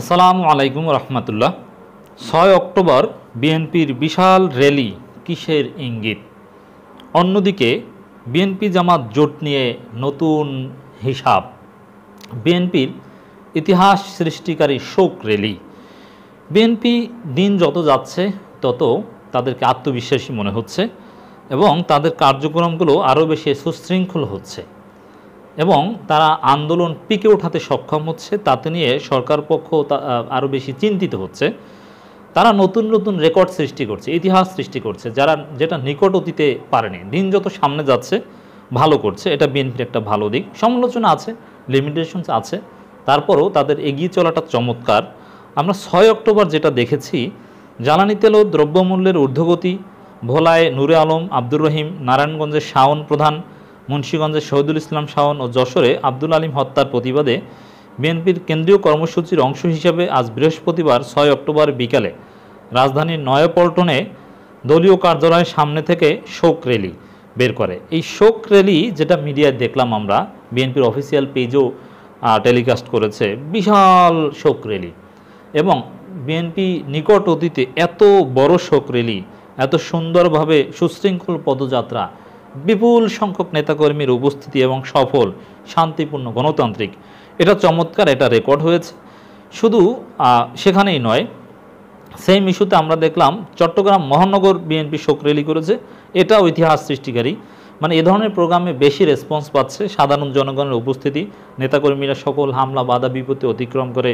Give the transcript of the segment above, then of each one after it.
আসসালামু আলাইকুম রহমতুল্লাহ ছয় অক্টোবর বিএনপির বিশাল র্যালি কিসের ইঙ্গিত অন্যদিকে বিএনপি জামাত জোট নিয়ে নতুন হিসাব বিএনপির ইতিহাস সৃষ্টিকারী শোক র্যালি বিএনপি দিন যত যাচ্ছে তত তাদেরকে আত্মবিশ্বাসী মনে হচ্ছে এবং তাদের কার্যক্রমগুলো আরও বেশি সুশৃঙ্খল হচ্ছে এবং তারা আন্দোলন পিকে ওঠাতে সক্ষম হচ্ছে তাতে নিয়ে সরকার পক্ষ আরও বেশি চিন্তিত হচ্ছে তারা নতুন নতুন রেকর্ড সৃষ্টি করছে ইতিহাস সৃষ্টি করছে যারা যেটা নিকট অতীতে পারেনি দিন যত সামনে যাচ্ছে ভালো করছে এটা বিএনপির একটা ভালো দিক সমালোচনা আছে লিমিটেশনস আছে তারপরেও তাদের এগিয়ে চলাটা চমৎকার আমরা ছয় অক্টোবর যেটা দেখেছি জ্বালানি তেল ও দ্রব্যমূল্যের ঊর্ধ্বগতি ভোলায় নুরে আলম আব্দুর রহিম নারায়ণগঞ্জের শাওন প্রধান মুন্সীগঞ্জের শহীদুল ইসলাম শাওন ও যশোরে আব্দুল আলিম হত্যার প্রতিবাদে বিএনপির কেন্দ্রীয় কর্মসূচির অংশ হিসেবে আজ বৃহস্পতিবার ছয় অক্টোবর বিকালে রাজধানীর নয়াপল্টনে দলীয় কার্যালয়ের সামনে থেকে শোক র্যালি বের করে এই শোক র্যালি যেটা মিডিয়ায় দেখলাম আমরা বিএনপির অফিসিয়াল পেজও টেলিকাস্ট করেছে বিশাল শোক র্যালি এবং বিএনপি নিকট অতীতে এত বড় শোক র্যালি এত সুন্দরভাবে সুশৃঙ্খল পদযাত্রা বিপুল সংখ্যক নেতাকর্মীর উপস্থিতি এবং সফল শান্তিপূর্ণ গণতান্ত্রিক এটা চমৎকার এটা রেকর্ড হয়েছে শুধু সেখানেই নয় সেই ইস্যুতে আমরা দেখলাম চট্টগ্রাম মহানগর বিএনপি শোক রেলি করেছে এটাও ইতিহাস সৃষ্টিকারী মানে এ ধরনের প্রোগ্রামে বেশি রেসপন্স পাচ্ছে সাধারণ জনগণের উপস্থিতি নেতাকর্মীরা সকল হামলা বাধা বিপত্তি অতিক্রম করে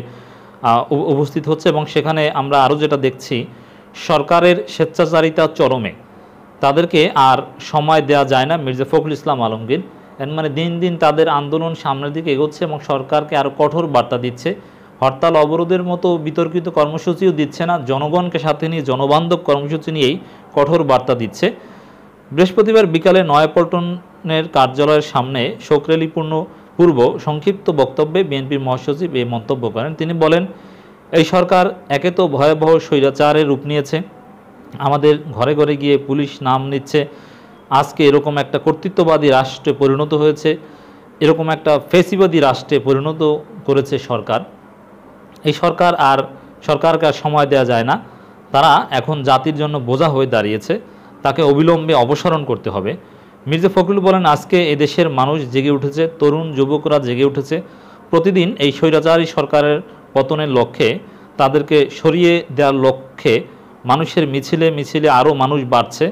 উপস্থিত হচ্ছে এবং সেখানে আমরা আরও যেটা দেখছি সরকারের স্বেচ্ছাচারিতা চরমে তাদেরকে আর সময় দেয়া যায় না মির্জা ফখরুল ইসলাম আলমগীর মানে দিন দিন তাদের আন্দোলন সামনের দিকে এগোচ্ছে এবং সরকারকে আরও কঠোর বার্তা দিচ্ছে হরতাল অবরোধের মতো বিতর্কিত কর্মসূচিও দিচ্ছে না জনগণকে সাথে নিয়ে জনবান্ধব কর্মসূচি নিয়েই কঠোর বার্তা দিচ্ছে বৃহস্পতিবার বিকালে নয়াপল্টনের কার্যালয়ের সামনে শোকরেলিপূর্ণ পূর্ব সংক্ষিপ্ত বক্তব্যে বিএনপির মহাসচিব এই মন্তব্য করেন তিনি বলেন এই সরকার একে তো ভয়াবহ স্বৈরাচারের রূপ নিয়েছে আমাদের ঘরে ঘরে গিয়ে পুলিশ নাম নিচ্ছে আজকে এরকম একটা কর্তৃত্ববাদী রাষ্ট্রে পরিণত হয়েছে এরকম একটা ফেসিবাদী রাষ্ট্রে পরিণত করেছে সরকার এই সরকার আর সরকারকে আর সময় দেওয়া যায় না তারা এখন জাতির জন্য বোঝা হয়ে দাঁড়িয়েছে তাকে অবিলম্বে অপসারণ করতে হবে মির্জা ফখরুল বলেন আজকে এদেশের মানুষ জেগে উঠেছে তরুণ যুবকরা জেগে উঠেছে প্রতিদিন এই স্বৈরাচারী সরকারের পতনের লক্ষ্যে তাদেরকে সরিয়ে দেওয়ার লক্ষ্যে মানুষের মিছিলে মিছিলে আরও মানুষ বাড়ছে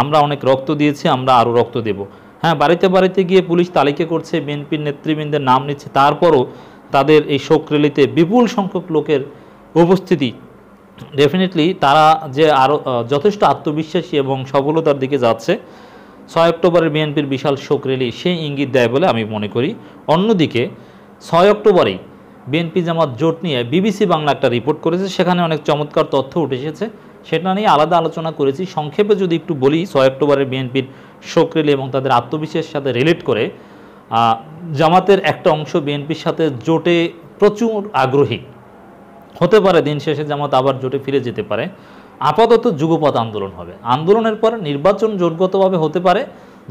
আমরা অনেক রক্ত দিয়েছি আমরা আরও রক্ত দেব হ্যাঁ বাড়িতে বাড়িতে গিয়ে পুলিশ তালিকা করছে বিএনপির নেতৃবৃন্দের নাম নিচ্ছে তারপরও তাদের এই শোক র্যালিতে বিপুল সংখ্যক লোকের উপস্থিতি ডেফিনেটলি তারা যে আরও যথেষ্ট আত্মবিশ্বাসী এবং সফলতার দিকে যাচ্ছে ছয় অক্টোবরের বিএনপির বিশাল শোক র্যালি সেই ইঙ্গিত দেয় বলে আমি মনে করি অন্যদিকে ছয় অক্টোবরেই বিএনপি জামাত জোট নিয়ে বিবিসি বাংলা একটা রিপোর্ট করেছে সেখানে অনেক চমৎকার তথ্য উঠে এসেছে সেটা নিয়ে আলাদা আলোচনা করেছি সংক্ষেপে যদি একটু বলি ছয় অক্টোবরের বিএনপির সক্রিয় এবং তাদের আত্মবিশ্বাসের সাথে রিলেট করে জামাতের একটা অংশ বিএনপির সাথে জোটে প্রচুর আগ্রহী হতে পারে দিন শেষে জামাত আবার জোটে ফিরে যেতে পারে আপাতত যুগপথ আন্দোলন হবে আন্দোলনের পর নির্বাচন জোটগতভাবে হতে পারে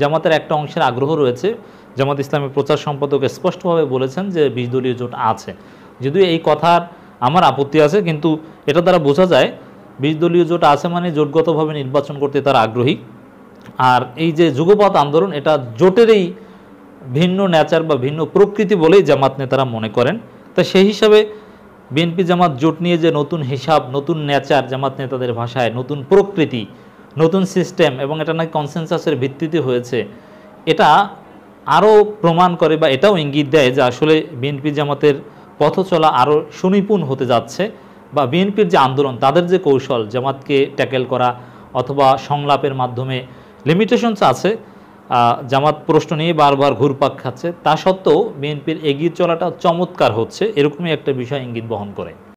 জামাতের একটা অংশের আগ্রহ রয়েছে জামাত ইসলামের প্রচার সম্পাদক স্পষ্টভাবে বলেছেন যে বিশ দলীয় জোট আছে যদিও এই কথার আমার আপত্তি আছে কিন্তু এটা দ্বারা বোঝা যায় বিশ দলীয় জোট আছে মানে জোটগতভাবে নির্বাচন করতে তারা আগ্রহী আর এই যে যুগপথ আন্দোলন এটা জোটেরই ভিন্ন ন্যাচার বা ভিন্ন প্রকৃতি বলেই জামাত নেতারা মনে করেন তা সেই হিসাবে বিএনপি জামাত জোট নিয়ে যে নতুন হিসাব নতুন ন্যাচার জামাত নেতাদের ভাষায় নতুন প্রকৃতি নতুন সিস্টেম এবং এটা নাকি কনসেনসাসের ভিত্তিতে হয়েছে এটা আরও প্রমাণ করে বা এটাও ইঙ্গিত দেয় যে আসলে বিএনপি জামাতের পথ চলা আরও সুনিপুণ হতে যাচ্ছে বা বিএনপির যে আন্দোলন তাদের যে কৌশল জামাতকে ট্যাকেল করা অথবা সংলাপের মাধ্যমে লিমিটেশনস আছে জামাত প্রশ্ন নিয়ে বারবার ঘুরপাক খাচ্ছে তা সত্ত্বেও বিএনপির এগিয়ে চলাটা চমৎকার হচ্ছে এরকমই একটা বিষয় ইঙ্গিত বহন করে